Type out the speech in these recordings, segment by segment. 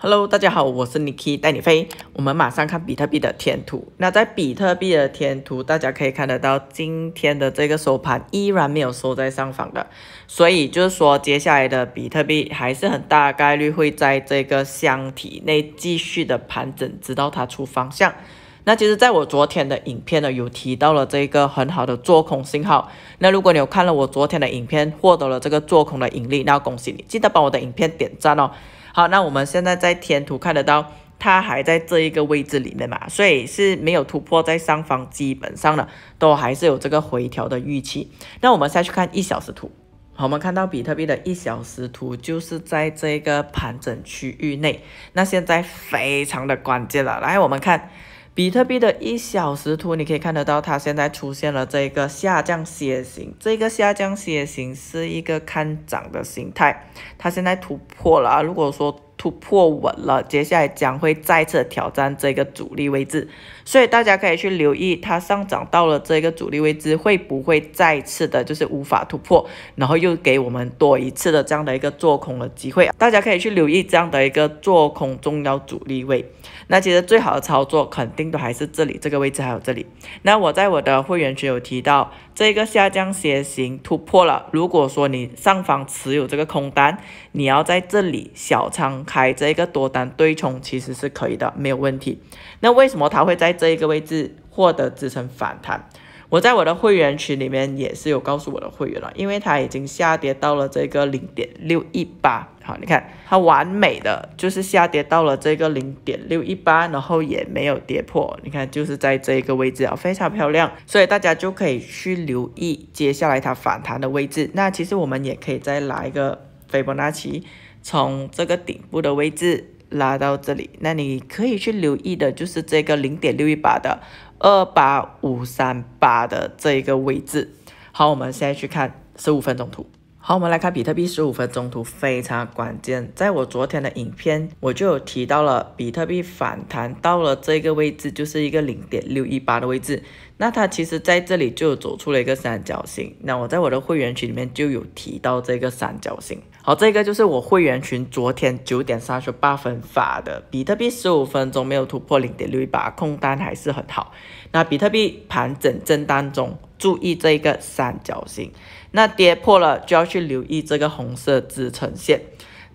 Hello，大家好，我是 Niki 带你飞。我们马上看比特币的天图。那在比特币的天图，大家可以看得到，今天的这个收盘依然没有收在上方的，所以就是说，接下来的比特币还是很大概率会在这个箱体内继续的盘整，直到它出方向。那其实在我昨天的影片呢，有提到了这个很好的做空信号。那如果你有看了我昨天的影片，获得了这个做空的盈利，那恭喜你！记得帮我的影片点赞哦。好，那我们现在在天图看得到，它还在这一个位置里面嘛，所以是没有突破在上方，基本上呢都还是有这个回调的预期。那我们下去看一小时图，我们看到比特币的一小时图就是在这个盘整区域内，那现在非常的关键了，来我们看。比特币的一小时图，你可以看得到，它现在出现了这个下降楔形。这个下降楔形是一个看涨的形态，它现在突破了。如果说突破稳了，接下来将会再次挑战这个阻力位置，所以大家可以去留意它上涨到了这个阻力位置会不会再次的，就是无法突破，然后又给我们多一次的这样的一个做空的机会，大家可以去留意这样的一个做空重要阻力位。那其实最好的操作肯定都还是这里这个位置，还有这里。那我在我的会员群有提到，这个下降楔形突破了，如果说你上方持有这个空单，你要在这里小仓。开这一个多单对冲其实是可以的，没有问题。那为什么它会在这一个位置获得支撑反弹？我在我的会员群里面也是有告诉我的会员了，因为它已经下跌到了这个零点六一八。好，你看它完美的就是下跌到了这个零点六一八，然后也没有跌破。你看就是在这个位置啊，非常漂亮。所以大家就可以去留意接下来它反弹的位置。那其实我们也可以再来一个斐波那契。从这个顶部的位置拉到这里，那你可以去留意的就是这个零点六一八的二八五三八的这一个位置。好，我们现在去看十五分钟图。好，我们来看比特币十五分钟图，非常关键。在我昨天的影片，我就有提到了比特币反弹到了这个位置，就是一个零点六一八的位置。那它其实在这里就走出了一个三角形。那我在我的会员群里面就有提到这个三角形。好，这个就是我会员群昨天九点三十八分发的，比特币十五分钟没有突破零点六一八，空单还是很好。那比特币盘整震荡中，注意这一个三角形，那跌破了就要去留意这个红色支撑线。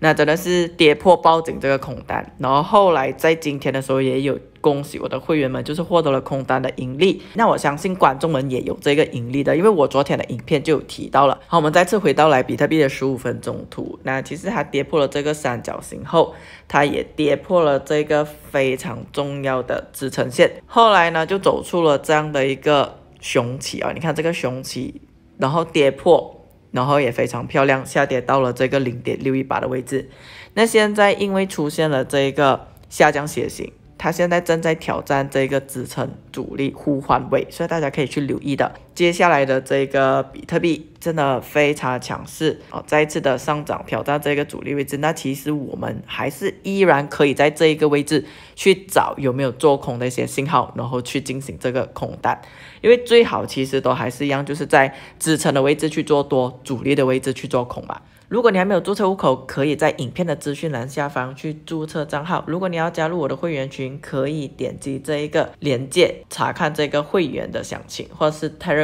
那真的是跌破报警这个空单，然后后来在今天的时候也有恭喜我的会员们，就是获得了空单的盈利。那我相信观众们也有这个盈利的，因为我昨天的影片就有提到了。好，我们再次回到来比特币的十五分钟图，那其实它跌破了这个三角形后，它也跌破了这个非常重要的支撑线，后来呢就走出了这样的一个雄起啊，你看这个雄起，然后跌破。然后也非常漂亮，下跌到了这个零点六一八的位置。那现在因为出现了这个下降斜形，它现在正在挑战这个支撑阻力互换位，所以大家可以去留意的。接下来的这个比特币真的非常强势啊，再一次的上涨挑战这个主力位置。那其实我们还是依然可以在这一个位置去找有没有做空的一些信号，然后去进行这个空单。因为最好其实都还是一样，就是在支撑的位置去做多，主力的位置去做空嘛。如果你还没有注册户口，可以在影片的资讯栏下方去注册账号。如果你要加入我的会员群，可以点击这一个链接查看这个会员的详情，或者是泰润。